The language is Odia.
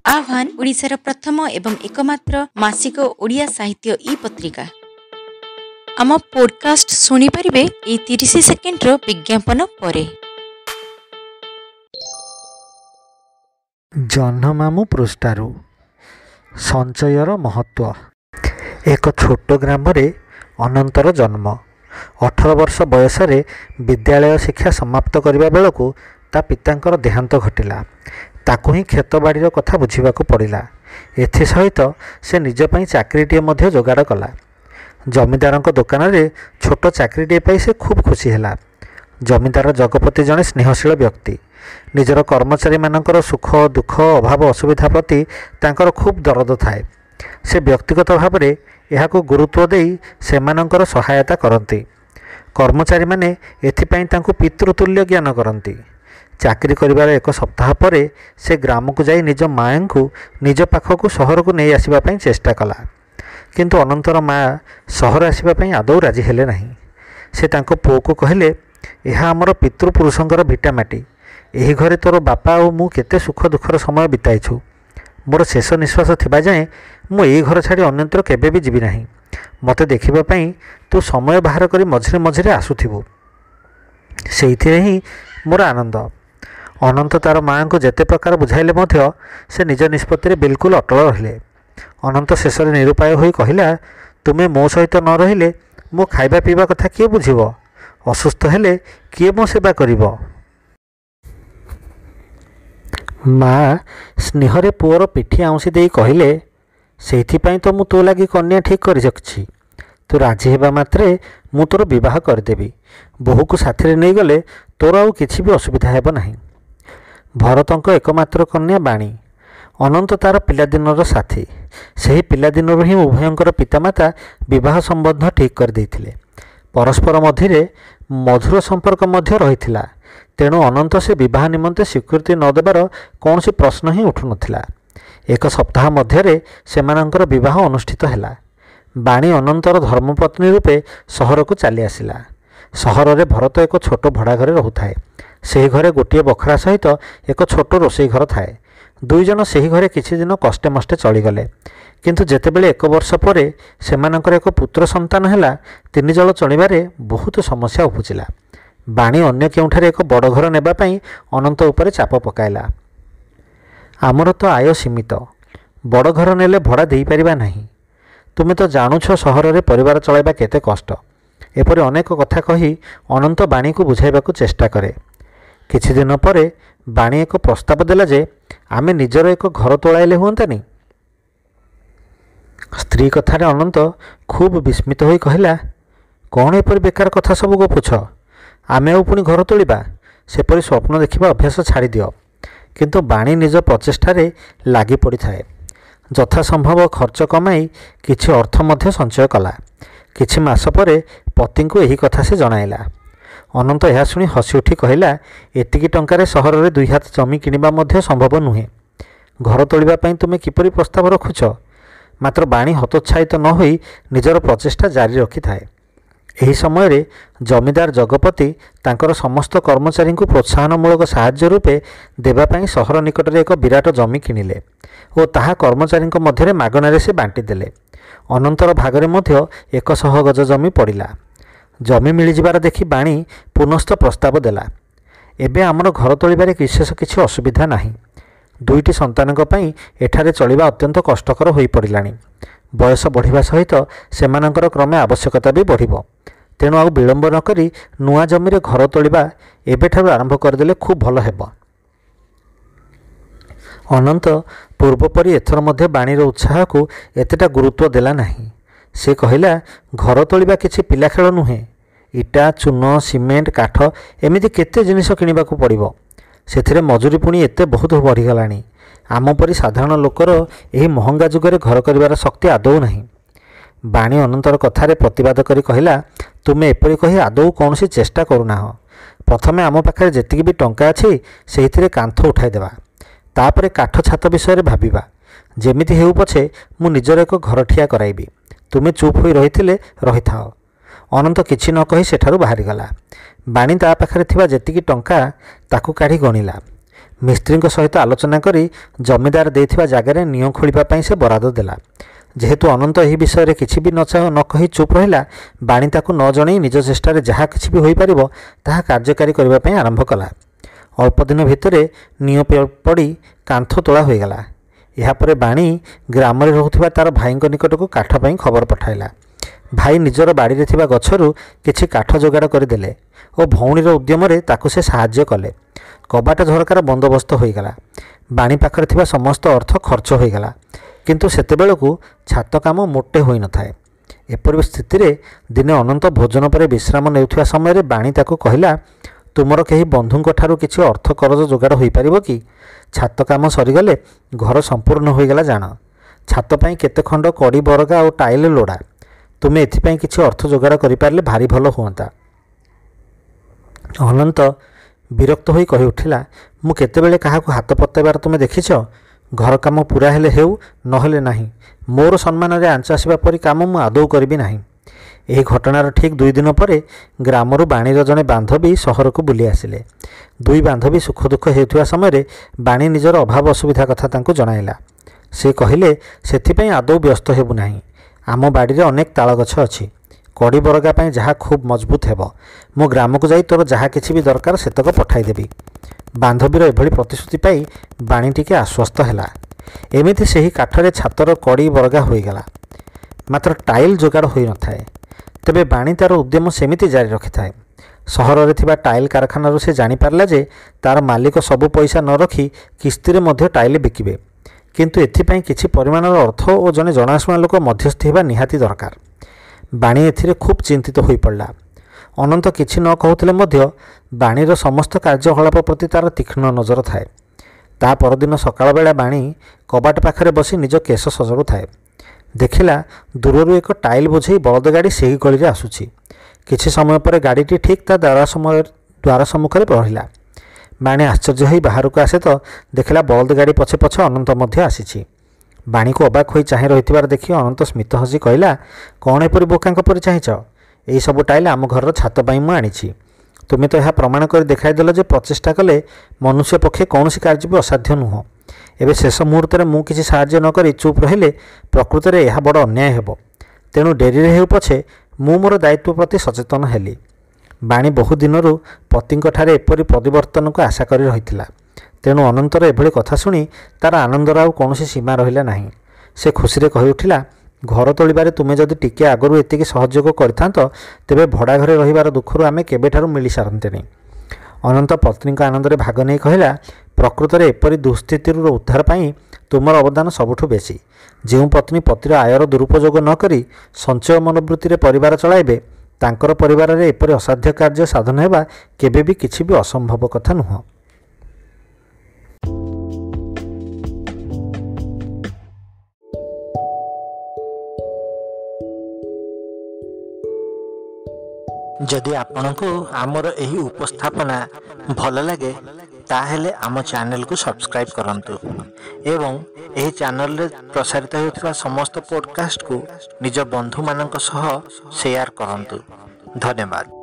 ଆହ୍ୱାନ ଓଡ଼ିଶାର ପ୍ରଥମ ଏବଂ ଏକମାତ୍ର ମାସିକ ଓଡ଼ିଆ ସାହିତ୍ୟ ଇ ପତ୍ରିକା ଆମ ପୋଡକାଷ୍ଟ ଶୁଣିପାରିବେ ଏହି ତିରିଶ ସେକେଣ୍ଡର ବିଜ୍ଞାପନ ପରେ ଜହ୍ନମାମୁ ପୃଷ୍ଠାରୁ ସଞ୍ଚୟର ମହତ୍ଵ ଏକ ଛୋଟ ଗ୍ରାମରେ ଅନନ୍ତର ଜନ୍ମ ଅଠର ବର୍ଷ ବୟସରେ ବିଦ୍ୟାଳୟ ଶିକ୍ଷା ସମାପ୍ତ କରିବା ବେଳକୁ ତା ପିତାଙ୍କର ଦେହାନ୍ତ ଘଟିଲା ତାକୁ ହିଁ କ୍ଷେତବାଡ଼ିର କଥା ବୁଝିବାକୁ ପଡ଼ିଲା ଏଥିସହିତ ସେ ନିଜ ପାଇଁ ଚାକିରିଟିଏ ମଧ୍ୟ ଯୋଗାଡ଼ କଲା ଜମିଦାରଙ୍କ ଦୋକାନରେ ଛୋଟ ଚାକିରିଟିଏ ପାଇ ସେ ଖୁବ୍ ଖୁସି ହେଲା ଜମିଦାର ଜଗପତି ଜଣେ ସ୍ନେହଶୀଳ ବ୍ୟକ୍ତି ନିଜର କର୍ମଚାରୀମାନଙ୍କର ସୁଖ ଦୁଃଖ ଅଭାବ ଅସୁବିଧା ପ୍ରତି ତାଙ୍କର ଖୁବ୍ ଦରଦ ଥାଏ ସେ ବ୍ୟକ୍ତିଗତ ଭାବରେ ଏହାକୁ ଗୁରୁତ୍ୱ ଦେଇ ସେମାନଙ୍କର ସହାୟତା କରନ୍ତି କର୍ମଚାରୀମାନେ ଏଥିପାଇଁ ତାଙ୍କୁ ପିତୃତୁଲ୍ୟ ଜ୍ଞାନ କରନ୍ତି ଚାକିରି କରିବାର ଏକ ସପ୍ତାହ ପରେ ସେ ଗ୍ରାମକୁ ଯାଇ ନିଜ ମାଆଙ୍କୁ ନିଜ ପାଖକୁ ସହରକୁ ନେଇ ଆସିବା ପାଇଁ ଚେଷ୍ଟା କଲା କିନ୍ତୁ ଅନନ୍ତର ମା' ସହର ଆସିବା ପାଇଁ ଆଦୌ ରାଜି ହେଲେ ନାହିଁ ସେ ତାଙ୍କ ପୁଅକୁ କହିଲେ ଏହା ଆମର ପିତୃପୁରୁଷଙ୍କର ଭିଟାମାଟି ଏହି ଘରେ ତୋର ବାପା ଆଉ ମୁଁ କେତେ ସୁଖ ଦୁଃଖର ସମୟ ବିତାଇଛୁ ମୋର ଶେଷ ନିଶ୍ୱାସ ଥିବା ଯାଏଁ ମୁଁ ଏହି ଘର ଛାଡ଼ି ଅନ୍ୟତ୍ର କେବେ ବି ଯିବି ନାହିଁ ମୋତେ ଦେଖିବା ପାଇଁ ତୁ ସମୟ ବାହାର କରି ମଝିରେ ମଝିରେ ଆସୁଥିବୁ ସେଇଥିରେ ହିଁ ମୋର ଆନନ୍ଦ ଅନନ୍ତ ତାର ମାଆଙ୍କୁ ଯେତେ ପ୍ରକାର ବୁଝାଇଲେ ମଧ୍ୟ ସେ ନିଜ ନିଷ୍ପତ୍ତିରେ ବିଲକୁଲ ଅଟଳ ରହିଲେ ଅନନ୍ତ ଶେଷରେ ନିରୁପାୟ ହୋଇ କହିଲା ତୁମେ ମୋ ସହିତ ନ ରହିଲେ ମୋ ଖାଇବା ପିଇବା କଥା କିଏ ବୁଝିବ ଅସୁସ୍ଥ ହେଲେ କିଏ ମୋ ସେବା କରିବ ମା ସ୍ନେହରେ ପୁଅର ପିଠି ଆଉଁସି ଦେଇ କହିଲେ ସେଇଥିପାଇଁ ତ ମୁଁ ତୋ ଲାଗି କନ୍ୟା ଠିକ୍ କରିଛି ତୁ ରାଜି ହେବା ମାତ୍ରେ ମୁଁ ତୋର ବିବାହ କରିଦେବି ବୋହୂକୁ ସାଥିରେ ନେଇଗଲେ ତୋର ଆଉ କିଛି ବି ଅସୁବିଧା ହେବ ନାହିଁ ଭରତଙ୍କ ଏକମାତ୍ର କନ୍ୟା ବାଣୀ ଅନନ୍ତ ତାର ପିଲାଦିନର ସାଥୀ ସେହି ପିଲାଦିନରୁ ହିଁ ଉଭୟଙ୍କର ପିତାମାତା ବିବାହ ସମ୍ବନ୍ଧ ଠିକ୍ କରିଦେଇଥିଲେ ପରସ୍ପର ମଧ୍ୟରେ ମଧୁର ସମ୍ପର୍କ ମଧ୍ୟ ରହିଥିଲା ତେଣୁ ଅନନ୍ତ ସେ ବିବାହ ନିମନ୍ତେ ସ୍ୱୀକୃତି ନ ଦେବାର କୌଣସି ପ୍ରଶ୍ନ ହିଁ ଉଠୁନଥିଲା ଏକ ସପ୍ତାହ ମଧ୍ୟରେ ସେମାନଙ୍କର ବିବାହ ଅନୁଷ୍ଠିତ ହେଲା ବାଣୀ ଅନନ୍ତର ଧର୍ମପତ୍ନୀ ରୂପେ ସହରକୁ ଚାଲିଆସିଲା ସହରରେ ଭରତ ଏକ ଛୋଟ ଭଡ଼ା ଘରେ ରହୁଥାଏ ସେହି ଘରେ ଗୋଟିଏ ବଖରା ସହିତ ଏକ ଛୋଟ ରୋଷେଇ ଘର ଥାଏ ଦୁଇଜଣ ସେହି ଘରେ କିଛି ଦିନ କଷ୍ଟେ ମଷ୍ଟେ ଚଳିଗଲେ କିନ୍ତୁ ଯେତେବେଳେ ଏକ ବର୍ଷ ପରେ ସେମାନଙ୍କର ଏକ ପୁତ୍ର ସନ୍ତାନ ହେଲା ତିନି ଜଳ ଚଳିବାରେ ବହୁତ ସମସ୍ୟା ଉପୁଜିଲା ବାଣୀ ଅନ୍ୟ କେଉଁଠାରେ ଏକ ବଡ଼ ଘର ନେବା ପାଇଁ ଅନନ୍ତ ଉପରେ ଚାପ ପକାଇଲା ଆମର ତ ଆୟ ସୀମିତ ବଡ଼ ଘର ନେଲେ ଭଡ଼ା ଦେଇପାରିବା ନାହିଁ ତୁମେ ତ ଜାଣୁଛ ସହରରେ ପରିବାର ଚଳାଇବା କେତେ କଷ୍ଟ ଏପରି ଅନେକ କଥା କହି ଅନନ୍ତ ବାଣୀକୁ ବୁଝାଇବାକୁ ଚେଷ୍ଟା କରେ କିଛିଦିନ ପରେ ବାଣୀ ଏକ ପ୍ରସ୍ତାବ ଦେଲା ଯେ ଆମେ ନିଜର ଏକ ଘର ତୋଳାଇଲେ ହୁଅନ୍ତାନି ସ୍ତ୍ରୀ କଥାରେ ଅନନ୍ତ ଖୁବ୍ ବିସ୍ମିତ ହୋଇ କହିଲା କ'ଣ ଏପରି ବେକାର କଥା ସବୁ ଗପୁଛ ଆମେ ଆଉ ପୁଣି ଘର ତୋଳିବା ସେପରି ସ୍ୱପ୍ନ ଦେଖିବା ଅଭ୍ୟାସ ଛାଡ଼ିଦିଅ କିନ୍ତୁ ବାଣୀ ନିଜ ପ୍ରଚେଷ୍ଟାରେ ଲାଗି ପଡ଼ିଥାଏ ଯଥାସମ୍ଭବ ଖର୍ଚ୍ଚ କମାଇ କିଛି ଅର୍ଥ ମଧ୍ୟ ସଞ୍ଚୟ କଲା କିଛି ମାସ ପରେ ପତିଙ୍କୁ ଏହି କଥା ସେ ଜଣାଇଲା ଅନନ୍ତ ଏହା ଶୁଣି ହସି ଉଠି କହିଲା ଏତିକି ଟଙ୍କାରେ ସହରରେ ଦୁଇ ହାତ ଜମି କିଣିବା ମଧ୍ୟ ସମ୍ଭବ ନୁହେଁ ଘର ତୋଳିବା ପାଇଁ ତୁମେ କିପରି ପ୍ରସ୍ତାବ ରଖୁଛ ମାତ୍ର ବାଣୀ ହତୋତ୍ସାହିତ ନ ହୋଇ ନିଜର ପ୍ରଚେଷ୍ଟା ଜାରି ରଖିଥାଏ ଏହି ସମୟରେ ଜମିଦାର ଜଗପତି ତାଙ୍କର ସମସ୍ତ କର୍ମଚାରୀଙ୍କୁ ପ୍ରୋତ୍ସାହନମୂଳକ ସାହାଯ୍ୟ ରୂପେ ଦେବା ପାଇଁ ସହର ନିକଟରେ ଏକ ବିରାଟ ଜମି କିଣିଲେ ଓ ତାହା କର୍ମଚାରୀଙ୍କ ମଧ୍ୟରେ ମାଗଣାରେ ସେ ବାଣ୍ଟିଦେଲେ ଅନନ୍ତର ଭାଗରେ ମଧ୍ୟ ଏକଶହ ଗଜ ଜମି ପଡ଼ିଲା ଜମି ମିଳିଯିବାର ଦେଖି ବାଣୀ ପୁନଃସ୍ଥ ପ୍ରସ୍ତାବ ଦେଲା ଏବେ ଆମର ଘର ତୋଳିବାରେ ବିଶେଷ କିଛି ଅସୁବିଧା ନାହିଁ ଦୁଇଟି ସନ୍ତାନଙ୍କ ପାଇଁ ଏଠାରେ ଚଳିବା ଅତ୍ୟନ୍ତ କଷ୍ଟକର ହୋଇପଡ଼ିଲାଣି ବୟସ ବଢ଼ିବା ସହିତ ସେମାନଙ୍କର କ୍ରମେ ଆବଶ୍ୟକତା ବି ବଢ଼ିବ ତେଣୁ ଆଉ ବିଳମ୍ବ ନ କରି ନୂଆ ଜମିରେ ଘର ତୋଳିବା ଏବେଠାରୁ ଆରମ୍ଭ କରିଦେଲେ ଖୁବ୍ ଭଲ ହେବ ଅନନ୍ତ ପୂର୍ବପରି ଏଥର ମଧ୍ୟ ବାଣୀର ଉତ୍ସାହକୁ ଏତେଟା ଗୁରୁତ୍ୱ ଦେଲା ନାହିଁ ସେ କହିଲା ଘର ତୋଳିବା କିଛି ପିଲାଖେଳ ନୁହେଁ ଇଟା ଚୂନ ସିମେଣ୍ଟ କାଠ ଏମିତି କେତେ ଜିନିଷ କିଣିବାକୁ ପଡ଼ିବ ସେଥିରେ ମଜୁରୀ ପୁଣି ଏତେ ବହୁତ ବଢ଼ିଗଲାଣି ଆମ ପରି ସାଧାରଣ ଲୋକର ଏହି ମହଙ୍ଗା ଯୁଗରେ ଘର କରିବାର ଶକ୍ତି ଆଦୌ ନାହିଁ ବାଣୀ ଅନନ୍ତର କଥାରେ ପ୍ରତିବାଦ କରି କହିଲା ତୁମେ ଏପରି କହି ଆଦୌ କୌଣସି ଚେଷ୍ଟା କରୁନାହ ପ୍ରଥମେ ଆମ ପାଖରେ ଯେତିକି ବି ଟଙ୍କା ଅଛି ସେଇଥିରେ କାନ୍ଥ ଉଠାଇଦେବା ତାପରେ କାଠ ଛାତ ବିଷୟରେ ଭାବିବା ଯେମିତି ହେଉ ପଛେ ମୁଁ ନିଜର ଏକ ଘର ଠିଆ କରାଇବି ତୁମେ ଚୁପ୍ ହୋଇ ରହିଥିଲେ ରହିଥାଅ ଅନନ୍ତ କିଛି ନ କହି ସେଠାରୁ ବାହାରିଗଲା ବାଣୀ ତା ପାଖରେ ଥିବା ଯେତିକି ଟଙ୍କା ତାକୁ କାଢ଼ି ଗଣିଲା ମିସ୍ତ୍ରୀଙ୍କ ସହିତ ଆଲୋଚନା କରି ଜମିଦାର ଦେଇଥିବା ଜାଗାରେ ନିଅଁ ଖୋଳିବା ପାଇଁ ସେ ବରାଦ ଦେଲା ଯେହେତୁ ଅନନ୍ତ ଏହି ବିଷୟରେ କିଛି ବି ନ ନ କହି ଚୁପ୍ ରହିଲା ବାଣୀ ତାକୁ ନ ଜଣାଇ ନିଜ ଚେଷ୍ଟାରେ ଯାହା କିଛି ବି ହୋଇପାରିବ ତାହା କାର୍ଯ୍ୟକାରୀ କରିବା ପାଇଁ ଆରମ୍ଭ କଲା ଅଳ୍ପ ଦିନ ଭିତରେ ନିଅଁ ପଡ଼ି କାନ୍ଥ ତୋଳା ହୋଇଗଲା ଏହାପରେ ବାଣୀ ଗ୍ରାମରେ ରହୁଥିବା ତା'ର ଭାଇଙ୍କ ନିକଟକୁ କାଠ ପାଇଁ ଖବର ପଠାଇଲା ଭାଇ ନିଜର ବାଡ଼ିରେ ଥିବା ଗଛରୁ କିଛି କାଠ ଯୋଗାଡ଼ କରିଦେଲେ ଓ ଭଉଣୀର ଉଦ୍ୟମରେ ତାକୁ ସେ ସାହାଯ୍ୟ କଲେ କବାଟ ଝରକାର ବନ୍ଦୋବସ୍ତ ହୋଇଗଲା ବାଣୀ ପାଖରେ ଥିବା ସମସ୍ତ ଅର୍ଥ ଖର୍ଚ୍ଚ ହୋଇଗଲା କିନ୍ତୁ ସେତେବେଳକୁ ଛାତ କାମ ମୋଟେ ହୋଇନଥାଏ ଏପରି ସ୍ଥିତିରେ ଦିନେ ଅନନ୍ତ ଭୋଜନ ପରେ ବିଶ୍ରାମ ନେଉଥିବା ସମୟରେ ବାଣୀ ତାକୁ କହିଲା ତୁମର କେହି ବନ୍ଧୁଙ୍କଠାରୁ କିଛି ଅର୍ଥ କରଜ ଯୋଗାଡ଼ ହୋଇପାରିବ କି ଛାତ କାମ ସରିଗଲେ ଘର ସମ୍ପୂର୍ଣ୍ଣ ହୋଇଗଲା ଜାଣ ଛାତ ପାଇଁ କେତେ ଖଣ୍ଡ କଡ଼ି ବରଗା ଆଉ ଟାଇଲ ଲୋଡ଼ା ତୁମେ ଏଥିପାଇଁ କିଛି ଅର୍ଥ ଯୋଗାଡ଼ କରିପାରିଲେ ଭାରି ଭଲ ହୁଅନ୍ତା ଅନନ୍ତ ବିରକ୍ତ ହୋଇ କହି ଉଠିଲା ମୁଁ କେତେବେଳେ କାହାକୁ ହାତ ପତାଇବାର ତୁମେ ଦେଖିଛ ଘର କାମ ପୂରା ହେଲେ ହେଉ ନହେଲେ ନାହିଁ ମୋର ସମ୍ମାନରେ ଆଞ୍ଚ ଆସିବା ପରି କାମ ମୁଁ ଆଦୌ କରିବି ନାହିଁ ଏହି ଘଟଣାର ଠିକ୍ ଦୁଇ ଦିନ ପରେ ଗ୍ରାମରୁ ବାଣୀର ଜଣେ ବାନ୍ଧବୀ ସହରକୁ ବୁଲି ଆସିଲେ ଦୁଇ ବାନ୍ଧବୀ ସୁଖ ଦୁଃଖ ହେଉଥିବା ସମୟରେ ବାଣୀ ନିଜର ଅଭାବ ଅସୁବିଧା କଥା ତାଙ୍କୁ ଜଣାଇଲା ସେ କହିଲେ ସେଥିପାଇଁ ଆଦୌ ବ୍ୟସ୍ତ ହେବୁ ନାହିଁ ଆମ ବାଡ଼ିରେ ଅନେକ ତାଳ ଗଛ ଅଛି କଡ଼ି ବରଗା ପାଇଁ ଯାହା ଖୁବ୍ ମଜବୁତ ହେବ ମୁଁ ଗ୍ରାମକୁ ଯାଇ ତୋର ଯାହା କିଛି ବି ଦରକାର ସେତକ ପଠାଇଦେବି ବାନ୍ଧବୀର ଏଭଳି ପ୍ରତିଶ୍ରୁତି ପାଇ ବାଣୀ ଟିକେ ଆଶ୍ୱସ୍ତ ହେଲା ଏମିତି ସେହି କାଠରେ ଛାତର କଡ଼ି ବରଗା ହୋଇଗଲା ମାତ୍ର ଟାଇଲ୍ ଯୋଗାଡ଼ ହୋଇନଥାଏ ତେବେ ବାଣୀ ତା'ର ଉଦ୍ୟମ ସେମିତି ଜାରି ରଖିଥାଏ ସହରରେ ଥିବା ଟାଇଲ୍ କାରଖାନାରୁ ସେ ଜାଣିପାରିଲା ଯେ ତା'ର ମାଲିକ ସବୁ ପଇସା ନ ରଖି କିସ୍ତିରେ ମଧ୍ୟ ଟାଇଲ୍ ବିକିବେ କିନ୍ତୁ ଏଥିପାଇଁ କିଛି ପରିମାଣର ଅର୍ଥ ଓ ଜଣେ ଜଣାଶୁଣା ଲୋକ ମଧ୍ୟସ୍ଥି ହେବା ନିହାତି ଦରକାର ବାଣୀ ଏଥିରେ ଖୁବ୍ ଚିନ୍ତିତ ହୋଇପଡ଼ିଲା ଅନନ୍ତ କିଛି ନ କହୁଥିଲେ ମଧ୍ୟ ବାଣୀର ସମସ୍ତ କାର୍ଯ୍ୟକଳାପ ପ୍ରତି ତା'ର ତୀକ୍ଷ୍ଣ ନଜର ଥାଏ ତା ପରଦିନ ସକାଳ ବେଳେ ବାଣୀ କବାଟ ପାଖରେ ବସି ନିଜ କେଶ ସଜାଡ଼ୁଥାଏ ଦେଖିଲା ଦୂରରୁ ଏକ ଟାଇଲ୍ ବୋଝେଇ ବଳଦ ଗାଡ଼ି ସେହି ଗଳିରେ ଆସୁଛି କିଛି ସମୟ ପରେ ଗାଡ଼ିଟି ଠିକ୍ ତା ଦ୍ୱାର ସମୟ ଦ୍ୱାର ସମ୍ମୁଖରେ ପହରିଲା ବାଣୀ ଆଶ୍ଚର୍ଯ୍ୟ ହୋଇ ବାହାରକୁ ଆସେ ତ ଦେଖିଲା ବଳଦ ଗାଡ଼ି ପଛେ ପଛେ ଅନନ୍ତ ମଧ୍ୟ ଆସିଛି ବାଣୀକୁ ଅବାକ ହୋଇ ଚାହିଁ ରହିଥିବାର ଦେଖି ଅନନ୍ତ ସ୍ମିତ ହସି କହିଲା କ'ଣ ଏପରି ବୋକାଙ୍କ ପରି ଚାହିଁଛ ଏହିସବୁ ଟାଇଲ୍ ଆମ ଘରର ଛାତ ପାଇଁ ମୁଁ ଆଣିଛି ତୁମେ ତ ଏହା ପ୍ରମାଣ କରି ଦେଖାଇଦେଲ ଯେ ପ୍ରଚେଷ୍ଟା କଲେ ମନୁଷ୍ୟ ପକ୍ଷେ କୌଣସି କାର୍ଯ୍ୟ ବି ଅସାଧ୍ୟ ନୁହଁ ଏବେ ଶେଷ ମୁହୂର୍ତ୍ତରେ ମୁଁ କିଛି ସାହାଯ୍ୟ ନ କରି ଚୁପ୍ ରହିଲେ ପ୍ରକୃତରେ ଏହା ବଡ଼ ଅନ୍ୟାୟ ହେବ ତେଣୁ ଡେରିରେ ହେଉ ପଛେ ମୁଁ ମୋର ଦାୟିତ୍ୱ ପ୍ରତି ସଚେତନ ହେଲି ବାଣୀ ବହୁ ଦିନରୁ ପତିଙ୍କଠାରେ ଏପରି ପରିବର୍ତ୍ତନକୁ ଆଶା କରି ରହିଥିଲା ତେଣୁ ଅନନ୍ତର ଏଭଳି କଥା ଶୁଣି ତା'ର ଆନନ୍ଦର ଆଉ କୌଣସି ସୀମା ରହିଲା ନାହିଁ ସେ ଖୁସିରେ କହିଉଠିଲା ଘର ତୋଳିବାରେ ତୁମେ ଯଦି ଟିକିଏ ଆଗରୁ ଏତିକି ସହଯୋଗ କରିଥାନ୍ତ ତେବେ ଭଡ଼ା ଘରେ ରହିବାର ଦୁଃଖରୁ ଆମେ କେବେଠାରୁ ମିଳିସାରନ୍ତେଣି ଅନନ୍ତ ପତ୍ନୀଙ୍କ ଆନନ୍ଦରେ ଭାଗ ନେଇ କହିଲା ପ୍ରକୃତରେ ଏପରି ଦୁଃସ୍ଥିତିରୁ ଉଦ୍ଧାର ପାଇଁ ତୁମର ଅବଦାନ ସବୁଠୁ ବେଶୀ ଯେଉଁ ପତ୍ନୀ ପତିର ଆୟର ଦୁରୁପଯୋଗ ନକରି ସଞ୍ଚୟ ମନୋବୃତ୍ତିରେ ପରିବାର ଚଳାଇବେ ତାଙ୍କର ପରିବାରରେ ଏପରି ଅସାଧ୍ୟ କାର୍ଯ୍ୟ ସାଧନ ହେବା କେବେ ବି କିଛି ବି ଅସମ୍ଭବ କଥା ନୁହଁ ଯଦି ଆପଣଙ୍କୁ ଆମର ଏହି ଉପସ୍ଥାପନା ଭଲ ଲାଗେ ତାହେଲେ ଆମ ଚ୍ୟାନେଲକୁ ସବସ୍କ୍ରାଇବ୍ କରନ୍ତୁ ଏବଂ ଏହି ଚ୍ୟାନେଲରେ ପ୍ରସାରିତ ହେଉଥିବା ସମସ୍ତ ପଡ଼କାଷ୍ଟକୁ ନିଜ ବନ୍ଧୁମାନଙ୍କ ସହ ସେୟାର କରନ୍ତୁ ଧନ୍ୟବାଦ